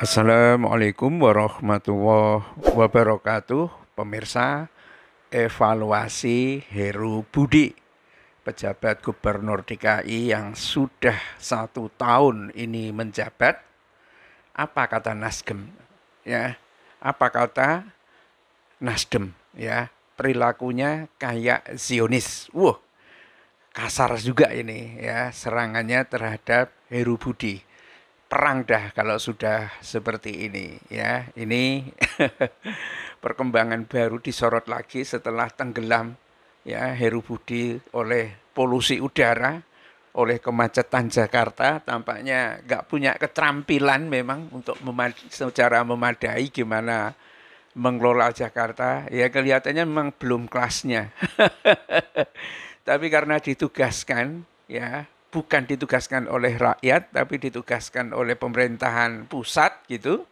Assalamualaikum warahmatullahi wabarakatuh Pemirsa evaluasi Heru Budi Pejabat Gubernur DKI yang sudah satu tahun ini menjabat apa kata Nasdem ya apa kata Nasdem ya perilakunya kayak Zionis wow, kasar juga ini ya serangannya terhadap Heru Budi perang dah kalau sudah seperti ini ya ini perkembangan baru disorot lagi setelah tenggelam ya Heru Budi oleh polusi udara oleh kemacetan Jakarta tampaknya nggak punya keterampilan memang untuk memad secara memadai gimana mengelola Jakarta ya kelihatannya memang belum kelasnya tapi karena ditugaskan ya bukan ditugaskan oleh rakyat tapi ditugaskan oleh pemerintahan pusat gitu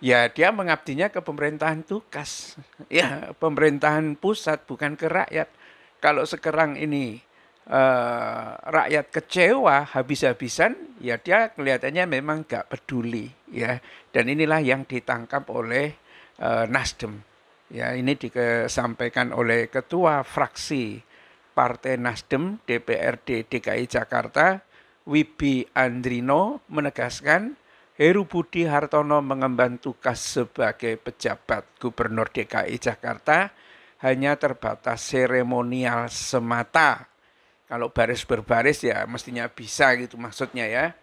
ya dia mengabdinya ke pemerintahan tugas ya pemerintahan pusat bukan ke rakyat kalau sekarang ini Eh, rakyat kecewa habis-habisan, ya dia kelihatannya memang gak peduli, ya. Dan inilah yang ditangkap oleh uh, Nasdem. Ya, ini disampaikan oleh Ketua Fraksi Partai Nasdem DPRD DKI Jakarta, Wibi Andrino menegaskan Heru Budi Hartono mengemban tugas sebagai pejabat Gubernur DKI Jakarta hanya terbatas seremonial semata kalau baris berbaris ya mestinya bisa gitu maksudnya ya.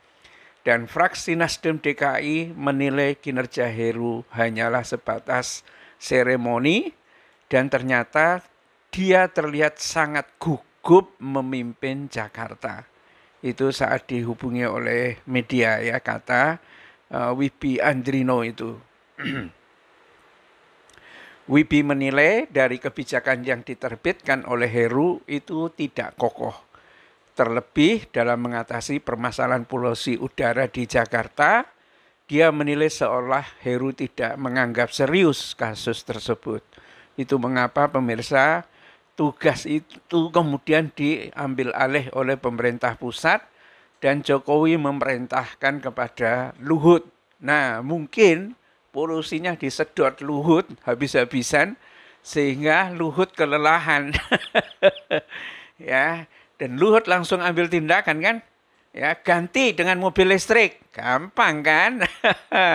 Dan fraksi Nasdem DKI menilai kinerja Heru hanyalah sebatas seremoni dan ternyata dia terlihat sangat gugup memimpin Jakarta. Itu saat dihubungi oleh media ya kata uh, Wibi Andrino itu. Wibi menilai dari kebijakan yang diterbitkan oleh Heru itu tidak kokoh. Terlebih dalam mengatasi permasalahan polusi udara di Jakarta, dia menilai seolah Heru tidak menganggap serius kasus tersebut. Itu mengapa pemirsa tugas itu kemudian diambil alih oleh pemerintah pusat dan Jokowi memerintahkan kepada Luhut. Nah, mungkin polusinya disedot luhut habis-habisan sehingga luhut kelelahan. ya, dan luhut langsung ambil tindakan kan? Ya, ganti dengan mobil listrik. Gampang kan?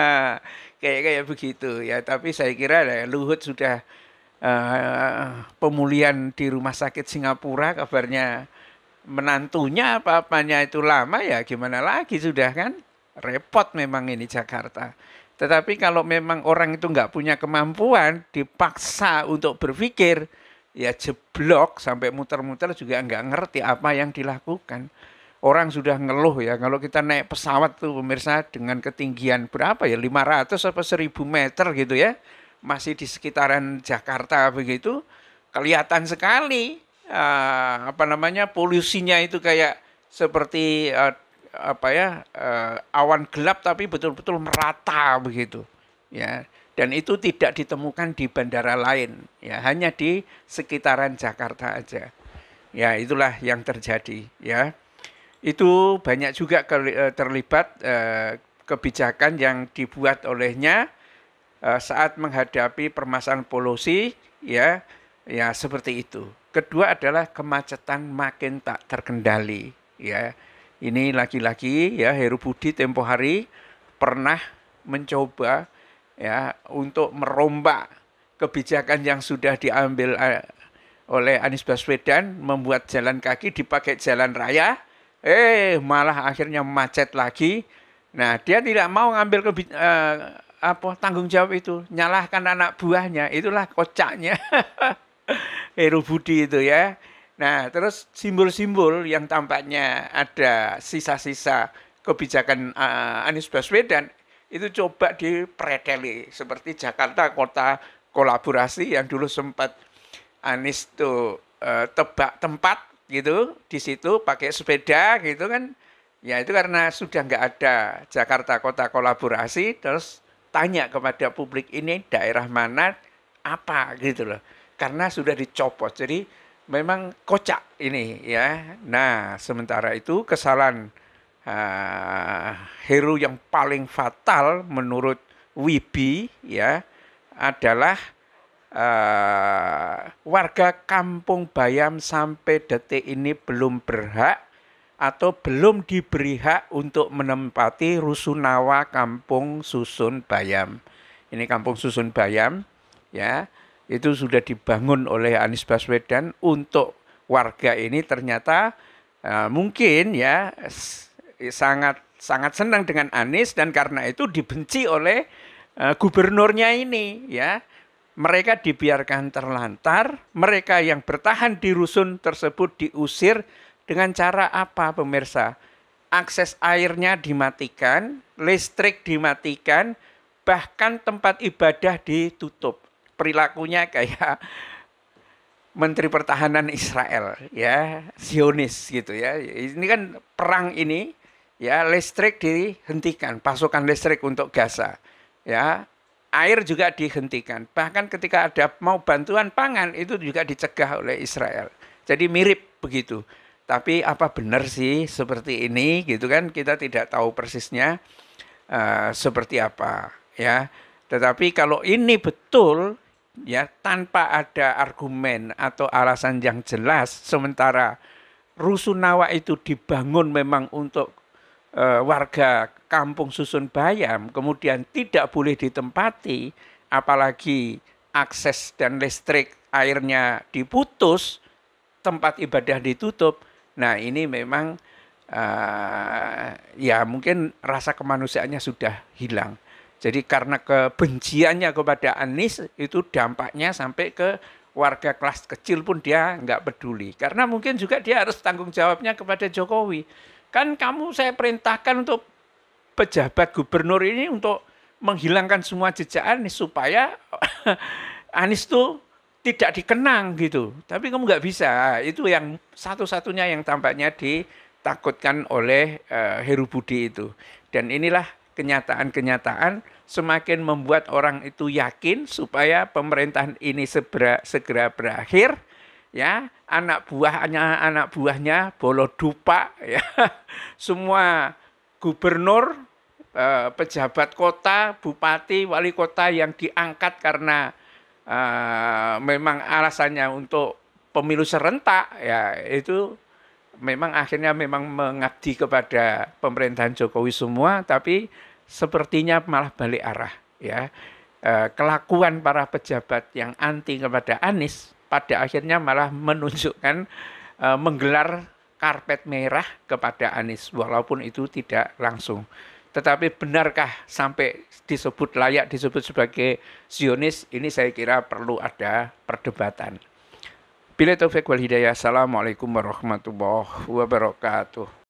kayak kayak begitu ya, tapi saya kira ya, luhut sudah uh, pemulihan di rumah sakit Singapura kabarnya menantunya apa-apanya itu lama ya gimana lagi sudah kan repot memang ini Jakarta. Tetapi kalau memang orang itu nggak punya kemampuan, dipaksa untuk berpikir, ya jeblok sampai muter-muter juga nggak ngerti apa yang dilakukan. Orang sudah ngeluh ya, kalau kita naik pesawat tuh pemirsa dengan ketinggian berapa ya, 500 apa 1000 meter gitu ya, masih di sekitaran Jakarta begitu, kelihatan sekali uh, apa namanya polusinya itu kayak seperti uh, apa ya uh, awan gelap tapi betul-betul merata begitu ya dan itu tidak ditemukan di bandara lain ya hanya di sekitaran Jakarta aja ya itulah yang terjadi ya itu banyak juga eh, terlibat uh, kebijakan yang dibuat olehnya uh, saat menghadapi permasalahan polusi ya ya seperti itu kedua adalah kemacetan makin tak terkendali ya ini laki-laki ya Heru Budi tempo hari pernah mencoba ya untuk merombak kebijakan yang sudah diambil eh, oleh Anies Baswedan membuat jalan kaki dipakai jalan raya, eh malah akhirnya macet lagi. Nah, dia tidak mau ngambil ke eh, apa tanggung jawab itu, nyalahkan anak buahnya. Itulah kocaknya. Heru Budi itu ya. Nah, terus simbol-simbol yang tampaknya ada sisa-sisa kebijakan uh, Anies Baswedan itu coba dipreteli seperti Jakarta kota kolaborasi yang dulu sempat Anies tuh uh, tebak tempat gitu di situ pakai sepeda gitu kan. Ya itu karena sudah nggak ada Jakarta kota kolaborasi terus tanya kepada publik ini daerah mana apa gitu loh. Karena sudah dicopot. Jadi memang kocak ini ya. Nah, sementara itu kesalahan uh, ah, hero yang paling fatal menurut Wibi ya adalah uh, warga Kampung Bayam sampai detik ini belum berhak atau belum diberi hak untuk menempati rusunawa Kampung Susun Bayam. Ini Kampung Susun Bayam ya itu sudah dibangun oleh Anies Baswedan untuk warga ini ternyata uh, mungkin ya sangat sangat senang dengan Anies dan karena itu dibenci oleh uh, gubernurnya ini ya mereka dibiarkan terlantar mereka yang bertahan di rusun tersebut diusir dengan cara apa pemirsa akses airnya dimatikan listrik dimatikan bahkan tempat ibadah ditutup perilakunya kayak Menteri Pertahanan Israel ya Zionis gitu ya ini kan perang ini ya listrik dihentikan pasokan listrik untuk Gaza ya air juga dihentikan bahkan ketika ada mau bantuan pangan itu juga dicegah oleh Israel jadi mirip begitu tapi apa benar sih seperti ini gitu kan kita tidak tahu persisnya uh, seperti apa ya tetapi kalau ini betul ya tanpa ada argumen atau alasan yang jelas sementara rusunawa itu dibangun memang untuk e, warga kampung susun bayam kemudian tidak boleh ditempati apalagi akses dan listrik airnya diputus tempat ibadah ditutup nah ini memang e, ya mungkin rasa kemanusiaannya sudah hilang jadi karena kebenciannya kepada Anies itu dampaknya sampai ke warga kelas kecil pun dia nggak peduli. Karena mungkin juga dia harus tanggung jawabnya kepada Jokowi. Kan kamu saya perintahkan untuk pejabat gubernur ini untuk menghilangkan semua jejak Anies supaya Anies tuh tidak dikenang gitu. Tapi kamu nggak bisa. Itu yang satu-satunya yang tampaknya ditakutkan oleh uh, Heru Budi itu. Dan inilah kenyataan-kenyataan semakin membuat orang itu yakin supaya pemerintahan ini segera, segera berakhir ya anak buahnya anak buahnya dupa ya semua gubernur eh, pejabat kota bupati wali kota yang diangkat karena uh, memang alasannya untuk pemilu serentak ya itu memang akhirnya memang mengabdi kepada pemerintahan Jokowi semua, tapi sepertinya malah balik arah. Ya, eh, kelakuan para pejabat yang anti kepada Anies pada akhirnya malah menunjukkan eh, menggelar karpet merah kepada Anies, walaupun itu tidak langsung. Tetapi benarkah sampai disebut layak disebut sebagai Zionis? Ini saya kira perlu ada perdebatan. Bila taufiq wal hidayah. Assalamualaikum warahmatullahi wabarakatuh.